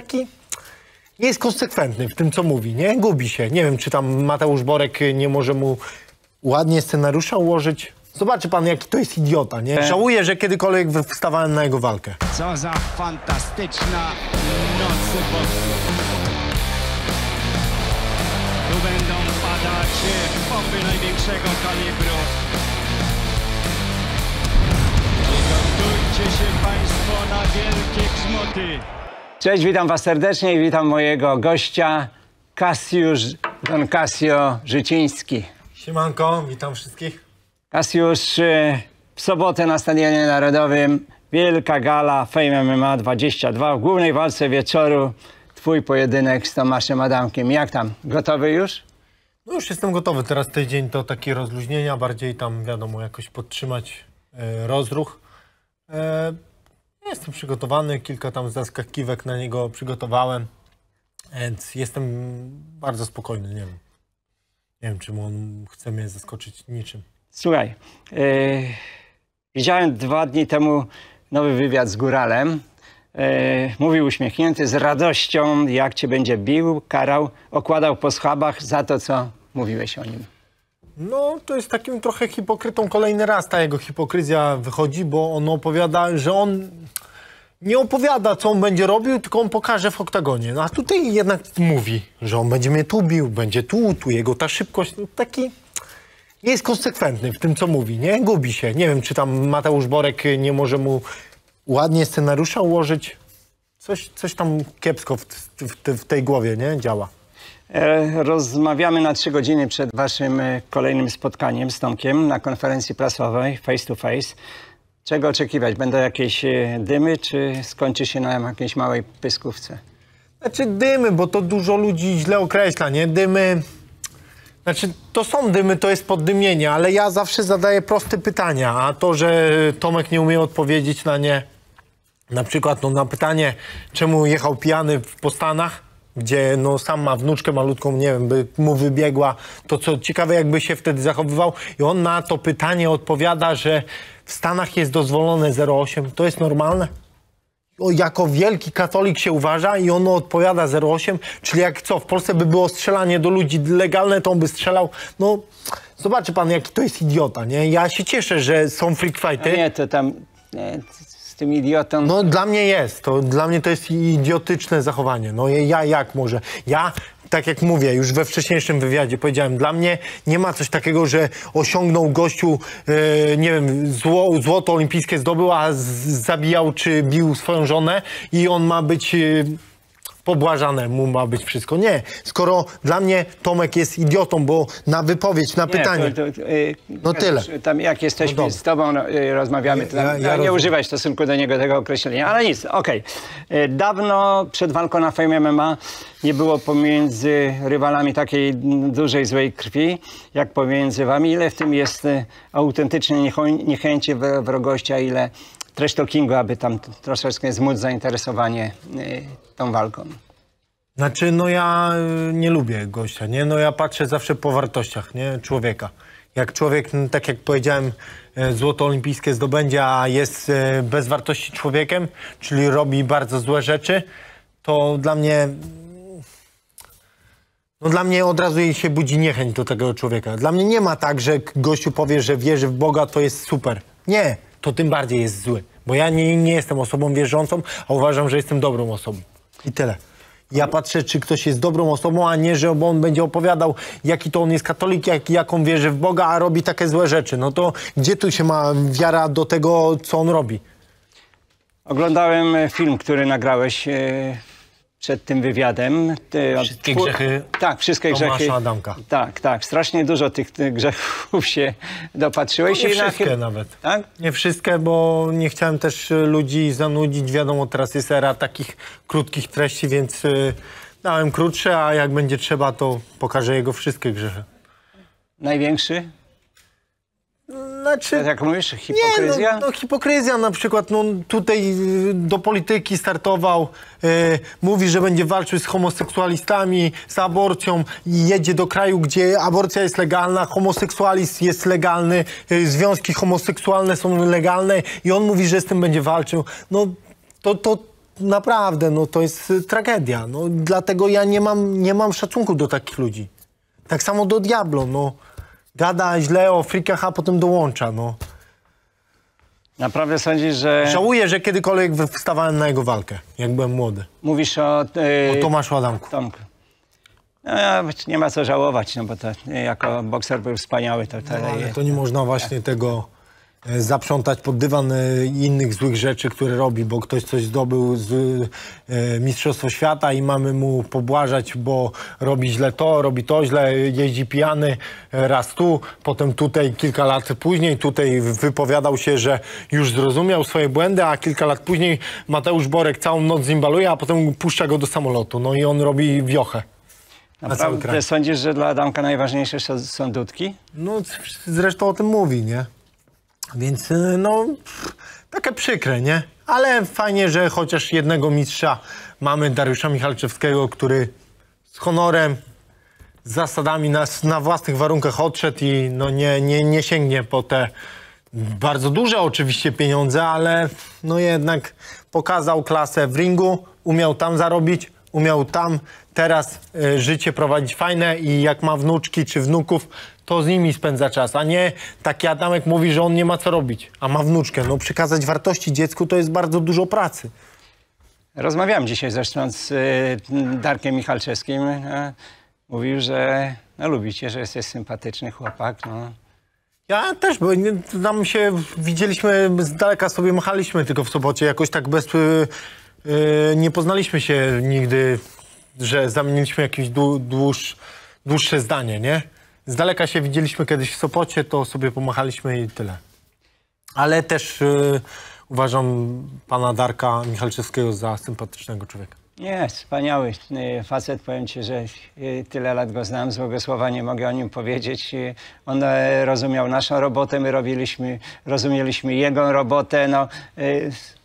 taki nie jest konsekwentny w tym, co mówi, nie? Gubi się. Nie wiem, czy tam Mateusz Borek y, nie może mu ładnie scenariusza ułożyć. Zobaczy pan, jaki to jest idiota, nie? Tak. Żałuję, że kiedykolwiek wstawałem na jego walkę. Co za fantastyczna noc Tu będą padać y, bomby największego kalibru. gotujcie się państwo na wielkie grzmoty. Cześć, witam Was serdecznie i witam mojego gościa, Kasiusz Don Casio Życiński. Siemanko, witam wszystkich. Kasiusz, y, w sobotę na Stadionie Narodowym wielka gala Fame MMA 22 w głównej walce wieczoru. Twój pojedynek z Tomaszem Adamkiem. Jak tam? Gotowy już? No już jestem gotowy. Teraz tydzień to takie rozluźnienia, bardziej tam wiadomo jakoś podtrzymać e, rozruch. E, Jestem przygotowany, kilka tam zaskakiwek na niego przygotowałem, więc jestem bardzo spokojny, nie wiem. Nie wiem, czym on chce mnie zaskoczyć niczym. Słuchaj, yy, widziałem dwa dni temu nowy wywiad z Góralem. Yy, mówił uśmiechnięty, z radością, jak cię będzie bił, karał, okładał po schabach za to, co mówiłeś o nim. No, to jest takim trochę hipokrytą. Kolejny raz ta jego hipokryzja wychodzi, bo on opowiada, że on nie opowiada, co on będzie robił, tylko on pokaże w oktagonie. No a tutaj jednak mówi, że on będzie mnie tu bił, będzie tu, tu jego ta szybkość. No, taki nie jest konsekwentny w tym, co mówi, nie? Gubi się. Nie wiem, czy tam Mateusz Borek nie może mu ładnie scenariusza ułożyć. Coś, coś tam kiepsko w, w, w tej głowie, nie? Działa. E, rozmawiamy na trzy godziny przed waszym e, kolejnym spotkaniem z Tomkiem na konferencji prasowej face to face. Czego oczekiwać? Będą jakieś e, dymy, czy skończy się na jakiejś małej pyskówce? Znaczy dymy, bo to dużo ludzi źle określa, nie? Dymy... Znaczy, to są dymy, to jest poddymienie, ale ja zawsze zadaję proste pytania, a to, że Tomek nie umie odpowiedzieć na nie, na przykład no, na pytanie, czemu jechał pijany w Postanach, gdzie no, sam ma wnuczkę malutką, nie wiem, by mu wybiegła, to co ciekawe, jakby się wtedy zachowywał i on na to pytanie odpowiada, że w Stanach jest dozwolone 0,8, to jest normalne? jako wielki katolik się uważa i ono odpowiada 08, czyli jak co, w Polsce by było strzelanie do ludzi legalne, to on by strzelał, no zobaczy pan jaki to jest idiota, nie? Ja się cieszę, że są freak fighty. nie, to tam, nie, z tym idiotą... No dla mnie jest, to dla mnie to jest idiotyczne zachowanie, no ja jak może, ja tak jak mówię, już we wcześniejszym wywiadzie powiedziałem, dla mnie nie ma coś takiego, że osiągnął gościu, e, nie wiem, zło, złoto olimpijskie zdobył, a z, zabijał czy bił swoją żonę i on ma być... E, pobłażanemu ma być wszystko. Nie, skoro dla mnie Tomek jest idiotą, bo na wypowiedź, na nie, pytanie. To, to, yy, no tyle. Tam jak jesteśmy no z tobą, yy, rozmawiamy, to tam, ja, ja, ja nie używaj w stosunku do niego tego określenia, ale nic, okej. Okay. Yy, dawno przed walką na Fame MMA nie było pomiędzy rywalami takiej dużej złej krwi, jak pomiędzy wami. Ile w tym jest y, autentycznie niechęci, wrogości, a ile Treść talkingu, aby tam troszeczkę zmóc zainteresowanie y, tą walką. Znaczy, no ja y, nie lubię gościa, nie? No ja patrzę zawsze po wartościach, nie? Człowieka. Jak człowiek, no tak jak powiedziałem, y, złoto olimpijskie zdobędzie, a jest bez wartości człowiekiem, czyli robi bardzo złe rzeczy, to dla mnie... No dla mnie od razu się budzi niechęć do tego człowieka. Dla mnie nie ma tak, że gościu powie, że wierzy w Boga, to jest super. Nie, to tym bardziej jest zły. Bo ja nie, nie jestem osobą wierzącą, a uważam, że jestem dobrą osobą. I tyle. Ja patrzę, czy ktoś jest dobrą osobą, a nie, że on będzie opowiadał, jaki to on jest katolik, jak, jaką wierzy w Boga, a robi takie złe rzeczy. No to gdzie tu się ma wiara do tego, co on robi? Oglądałem e, film, który nagrałeś e, przed tym wywiadem. Wszystkie twór... grzechy. Tak, wszystkie Tomasza grzechy. Adamka. Tak, tak. Strasznie dużo tych, tych grzechów się dopatrzyłeś. No nie wszystkie na... nawet. Tak? Nie wszystkie, bo nie chciałem też ludzi zanudzić. Wiadomo, teraz jest era takich krótkich treści, więc y, dałem krótsze, a jak będzie trzeba, to pokażę jego wszystkie grzechy. Największy? Znaczy, tak jak mówisz, hipokryzja? Nie, no, no, hipokryzja na przykład, no tutaj y, do polityki startował, y, mówi, że będzie walczył z homoseksualistami, z aborcją i jedzie do kraju, gdzie aborcja jest legalna, homoseksualizm jest legalny, y, związki homoseksualne są legalne i on mówi, że z tym będzie walczył. No to, to, naprawdę, no to jest tragedia. No, dlatego ja nie mam, nie mam szacunku do takich ludzi. Tak samo do Diablo, no gada źle o frikach, a potem dołącza, no. Naprawdę sądzisz, że... Żałuję, że kiedykolwiek wstawałem na jego walkę, jak byłem młody. Mówisz o... Yy... O Tomaszu Adamku. Tomku. No, nie ma co żałować, no bo to, e, jako bokser był wspaniały. To, to, no, ale to nie można właśnie tego E, zaprzątać pod dywan e, innych złych rzeczy, które robi, bo ktoś coś zdobył z e, Mistrzostwo Świata i mamy mu pobłażać, bo robi źle to, robi to źle, jeździ pijany raz tu, potem tutaj kilka lat później, tutaj wypowiadał się, że już zrozumiał swoje błędy, a kilka lat później Mateusz Borek całą noc zimbaluje, a potem puszcza go do samolotu, no i on robi wiochę. Naprawdę ty sądzisz, że dla Adamka najważniejsze są dudki? No zresztą o tym mówi, nie? Więc y, no, takie przykre, nie? Ale fajnie, że chociaż jednego mistrza mamy Dariusza Michalczewskiego, który z honorem, z zasadami na, na własnych warunkach odszedł i no nie, nie, nie sięgnie po te bardzo duże oczywiście pieniądze, ale no jednak pokazał klasę w ringu, umiał tam zarobić, umiał tam teraz y, życie prowadzić fajne i jak ma wnuczki czy wnuków, to z nimi spędza czas, a nie taki Adamek mówi, że on nie ma co robić, a ma wnuczkę. No przekazać wartości dziecku to jest bardzo dużo pracy. Rozmawiałem dzisiaj zresztą z y, Darkiem Michalczewskim. E, mówił, że no, lubicie, że jesteś sympatyczny chłopak. No. Ja też, bo nam się widzieliśmy z daleka sobie machaliśmy tylko w sobocie, jakoś tak bez... Y, y, nie poznaliśmy się nigdy, że zamieniliśmy jakieś dłuż, dłuższe zdanie, nie? z daleka się widzieliśmy kiedyś w Sopocie, to sobie pomachaliśmy i tyle. Ale też y, uważam pana Darka Michalczewskiego za sympatycznego człowieka. Nie, wspaniały y, facet, powiem Ci, że y, tyle lat go znam, złego słowa nie mogę o nim powiedzieć. Y, on e, rozumiał naszą robotę, my robiliśmy, rozumieliśmy jego robotę. No,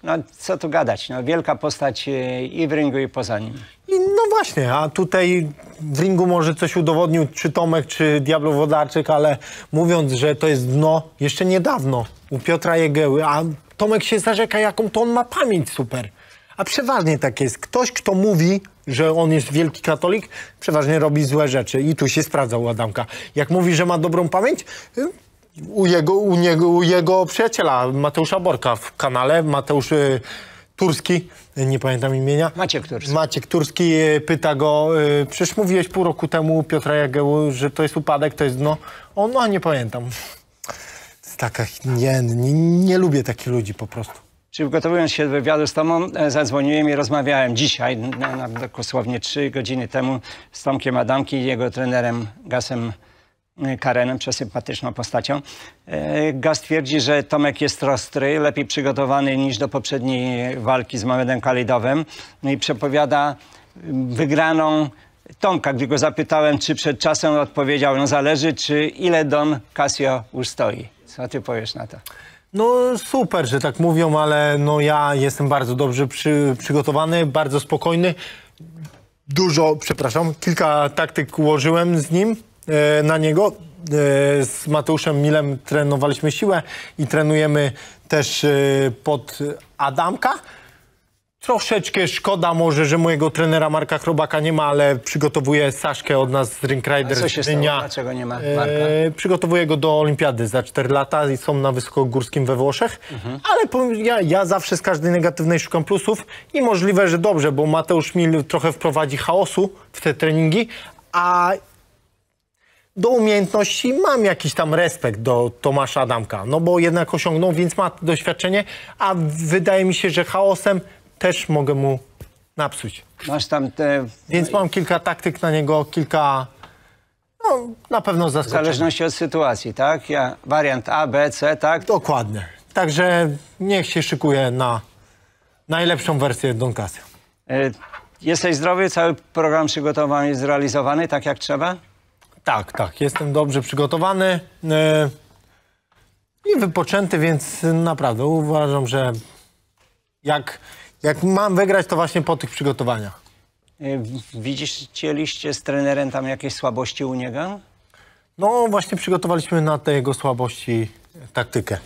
no co tu gadać, no, wielka postać i w ringu i poza nim. No właśnie, a tutaj w ringu może coś udowodnił czy Tomek, czy Diablo Wodarczyk, ale mówiąc, że to jest dno, jeszcze niedawno u Piotra Jegeły, a Tomek się zarzeka, jaką to on ma pamięć super a przeważnie tak jest. Ktoś, kto mówi, że on jest wielki katolik, przeważnie robi złe rzeczy i tu się sprawdza u Adamka. Jak mówi, że ma dobrą pamięć, u jego, u niego, u jego przyjaciela Mateusza Borka w kanale, Mateusz y, Turski, nie pamiętam imienia. Maciek Turski. Maciek Turski y, pyta go, y, przecież mówiłeś pół roku temu Piotra Jagiełło, że to jest upadek, to jest dno. On, no nie pamiętam. Taka, nie, nie, nie lubię takich ludzi po prostu przygotowując się do wywiadu z Tomą, e, zadzwoniłem i rozmawiałem dzisiaj, dosłownie trzy godziny temu, z Tomkiem Adamki i jego trenerem Gasem e, Karenem, przesympatyczną postacią. E, Gaz twierdzi, że Tomek jest ostry, lepiej przygotowany niż do poprzedniej walki z Mamedem Kalidowem. No i przepowiada wygraną Tomka, gdy go zapytałem, czy przed czasem odpowiedział, no zależy, czy ile Don Casio ustoi. Co ty powiesz na to? No super, że tak mówią, ale no ja jestem bardzo dobrze przy, przygotowany, bardzo spokojny. Dużo, przepraszam, kilka taktyk ułożyłem z nim, e, na niego. E, z Mateuszem Milem trenowaliśmy siłę i trenujemy też e, pod Adamka. Troszeczkę szkoda może, że mojego trenera Marka Chrobaka nie ma, ale przygotowuje Saszkę od nas z Ring Rider. A co się stało? Dlaczego nie ma Marka? E, przygotowuje go do olimpiady za 4 lata i są na Wysokogórskim we Włoszech. Mhm. Ale po, ja, ja, zawsze z każdej negatywnej szukam plusów i możliwe, że dobrze, bo Mateusz Mil trochę wprowadzi chaosu w te treningi, a do umiejętności mam jakiś tam respekt do Tomasza Adamka, no bo jednak osiągnął, więc ma doświadczenie, a wydaje mi się, że chaosem też mogę mu napsuć. Masz tam te... Więc mam kilka taktyk na niego, kilka... No, na pewno zaskoczeń. W zależności od sytuacji, tak? Ja, wariant A, B, C, tak? Dokładnie. Także niech się szykuje na najlepszą wersję Don e, Jesteś zdrowy? Cały program przygotowany, zrealizowany tak jak trzeba? Tak, tak. Jestem dobrze przygotowany e, i wypoczęty, więc naprawdę uważam, że jak jak mam wygrać, to właśnie po tych przygotowaniach. E, Widzieliście z trenerem tam jakieś słabości u niego? No właśnie przygotowaliśmy na te jego słabości taktykę.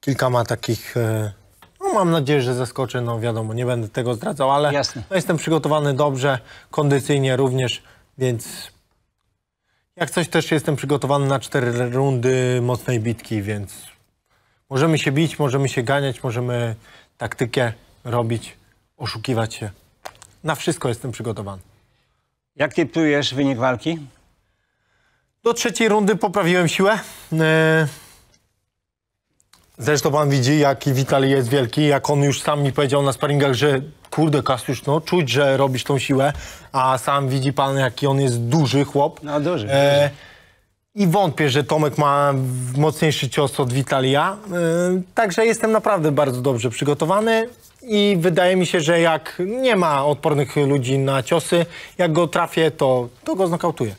Kilka ma takich... E, no mam nadzieję, że zaskoczy. No wiadomo, nie będę tego zdradzał, ale Jasne. No, jestem przygotowany dobrze, kondycyjnie również, więc jak coś też jestem przygotowany na cztery rundy mocnej bitki, więc możemy się bić, możemy się ganiać, możemy taktykę robić, oszukiwać się. Na wszystko jestem przygotowany. Jak czujesz wynik walki? Do trzeciej rundy poprawiłem siłę. E, zresztą pan widzi, jaki Witali jest wielki, jak on już sam mi powiedział na sparingach, że kurde Kasiusz, no czuć, że robisz tą siłę, a sam widzi pan, jaki on jest duży chłop. No duży. E, I wątpię, że Tomek ma mocniejszy cios od Witalia, e, także jestem naprawdę bardzo dobrze przygotowany i wydaje mi się, że jak nie ma odpornych ludzi na ciosy, jak go trafię, to, to go znokautuję.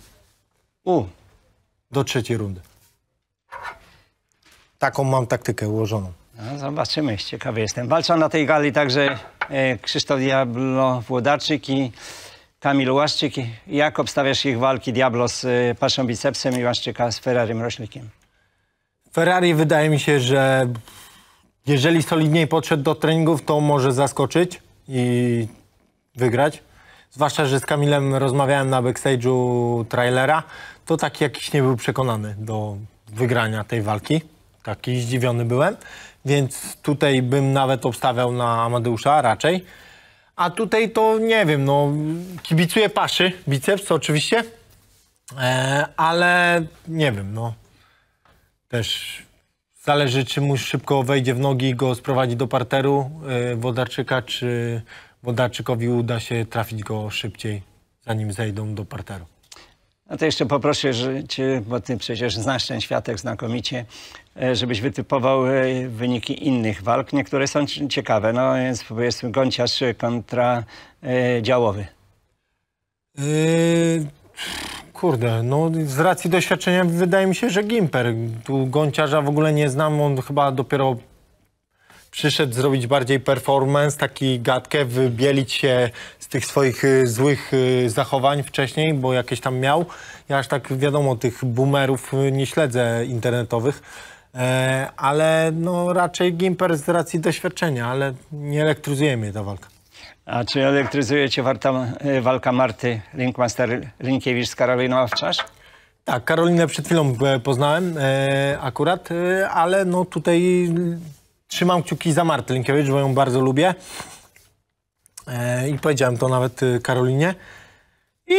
U. Do trzeciej rundy. Taką mam taktykę ułożoną. No, zobaczymy, ciekawy jestem. Walczą na tej gali także e, Krzysztof Diablo Włodarczyk i Kamil Łaszczyk. Jak obstawiasz ich walki Diablo z e, Paszą Bicepsem i Łaszczyka z Ferrari Mrośnikiem? Ferrari wydaje mi się, że jeżeli solidniej podszedł do treningów, to może zaskoczyć i wygrać. Zwłaszcza, że z Kamilem rozmawiałem na backstage'u trailera, to tak jakiś nie był przekonany do wygrania tej walki. Taki zdziwiony byłem, więc tutaj bym nawet obstawiał na Amadeusza raczej. A tutaj to nie wiem, no kibicuję paszy, biceps oczywiście, e, ale nie wiem, no też Zależy, czy mu szybko wejdzie w nogi i go sprowadzi do parteru e, Wodarczyka, czy Wodarczykowi uda się trafić go szybciej, zanim zejdą do parteru. No to jeszcze poproszę że bo ty przecież znasz ten światek znakomicie, e, żebyś wytypował e, wyniki innych walk. Niektóre są ciekawe. No więc powiedzmy gąciarz kontra działowy. Yy... Kurde, no z racji doświadczenia wydaje mi się, że Gimper. Tu Gonciarza w ogóle nie znam, on chyba dopiero przyszedł zrobić bardziej performance, taki gadkę, wybielić się z tych swoich y, złych y, zachowań wcześniej, bo jakieś tam miał. Ja aż tak wiadomo, tych boomerów y, nie śledzę internetowych, e, ale no raczej Gimper z racji doświadczenia, ale nie elektryzuje mnie ta walka. A czy elektryzuje cię warta, e, walka Marty Linkmaster Linkiewicz z Karoliną Owczarz? Tak, Karolinę przed chwilą e, poznałem e, akurat, e, ale no tutaj e, trzymam kciuki za Martę Linkiewicz, bo ją bardzo lubię. E, I powiedziałem to nawet Karolinie. I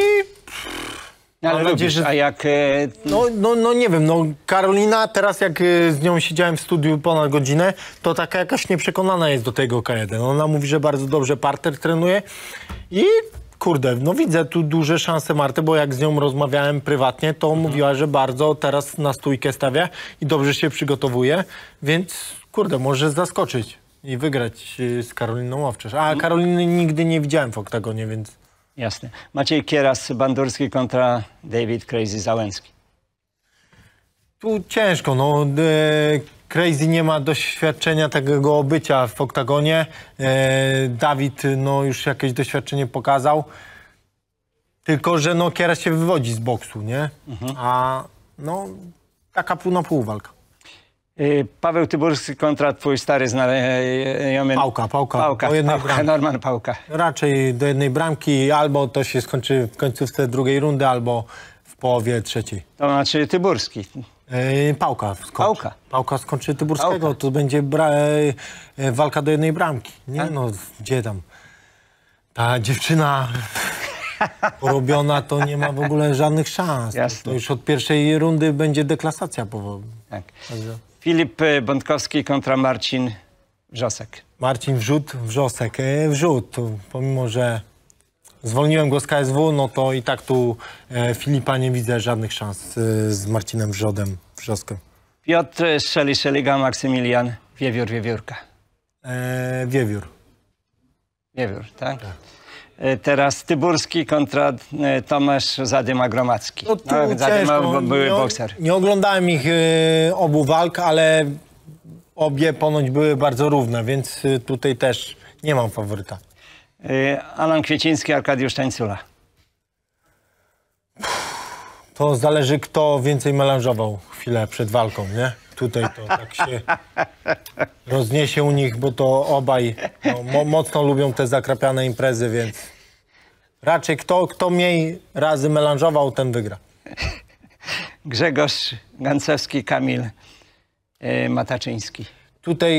no, ale, ale lubisz, że... a jak... E, no, no, no nie wiem, no Karolina teraz jak e, z nią siedziałem w studiu ponad godzinę, to taka jakaś nieprzekonana jest do tego k Ona mówi, że bardzo dobrze parter trenuje i kurde, no widzę tu duże szanse Marty, bo jak z nią rozmawiałem prywatnie, to mhm. mówiła, że bardzo teraz na stójkę stawia i dobrze się przygotowuje, więc kurde, może zaskoczyć i wygrać e, z Karoliną Łowczarz. A mhm. Karoliny nigdy nie widziałem w oktagonie, więc... Jasne. Maciej Kieras, Bandurski kontra David Crazy Załęski. Tu ciężko, no... E, Crazy nie ma doświadczenia tego obycia w oktagonie. E, Dawid no, już jakieś doświadczenie pokazał. Tylko, że no, Kieras się wywodzi z boksu, nie? Mhm. A no, taka pół na pół walka. Y, Paweł Tyburski kontra twój stary znajomy. Pałka, Pałka. Pałka, o jednej Pałka Norman Pałka. Raczej do jednej bramki albo to się skończy w końcówce drugiej rundy, albo w połowie trzeciej. To znaczy Tyburski. Y, pałka. Skończy. Pałka. Pałka skończy Tyburskiego, Pałka. to będzie y, walka do jednej bramki. Nie A? Tak? no, gdzie tam? Ta dziewczyna porobiona to nie ma w ogóle żadnych szans. Jasne. To już od pierwszej rundy będzie deklasacja powoli. Tak. Filip y, Bątkowski kontra Marcin Wrzosek. Marcin Wrzut, Wrzosek. Y, wrzut, pomimo że zwolniłem go z KSW, no to i tak tu y, Filipa nie widzę żadnych szans z Marcinem Wrzodem, Wrzoskiem. Piotr Szeli, Szeliga, Maksymilian, Wiewiór, Wiewiórka. Eee, wiewiór. Wiewiór, tak? tak. E, teraz Tyburski kontra e, Tomasz Zadyma Gromacki. No, no, tak, Zadyma były nie, bokser. Nie oglądałem ich e, obu walk, ale obie ponoć były bardzo równe, więc tutaj też nie mam faworyta. Alan Kwieciński, Arkadiusz Tańcula. To zależy, kto więcej melanżował chwilę przed walką, nie? tutaj to tak się rozniesie u nich, bo to obaj no, mo mocno lubią te zakrapiane imprezy, więc raczej kto, kto mniej razy melanżował, ten wygra. Grzegorz Gancewski, Kamil yy, Mataczyński. Tutaj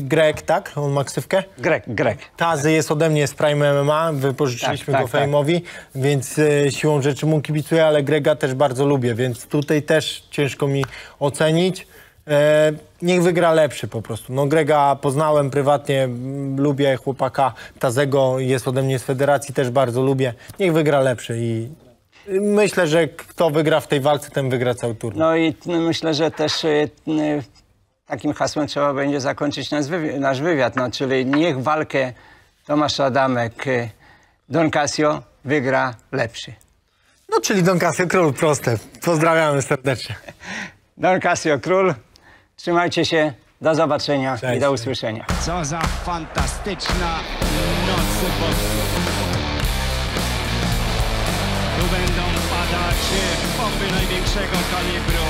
Grek, tak? On ma ksywkę? Grek, Grek. Tazy jest ode mnie z Prime MMA, wypożyczyliśmy tak, tak, go tak, Fejmowi, tak. więc y, siłą rzeczy mu kibicuję, ale Grega też bardzo lubię, więc tutaj też ciężko mi ocenić. E, niech wygra lepszy po prostu. No Grega poznałem prywatnie, lubię chłopaka Tazego, jest ode mnie z federacji, też bardzo lubię. Niech wygra lepszy i myślę, że kto wygra w tej walce, ten wygra cały turniej. No i myślę, że też e, e, takim hasłem trzeba będzie zakończyć nasz wywiad, nasz wywiad no, czyli niech walkę Tomasz Adamek, e, Don Casio wygra lepszy. No, czyli Don Casio Król, proste. Pozdrawiamy serdecznie. Don Casio Król. Trzymajcie się. Do zobaczenia Cześć. i do usłyszenia. Co za fantastyczna noc Tu będą padać bomby największego kalibru.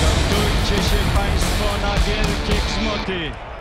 gotujcie się Państwo na wielkie grzmoty.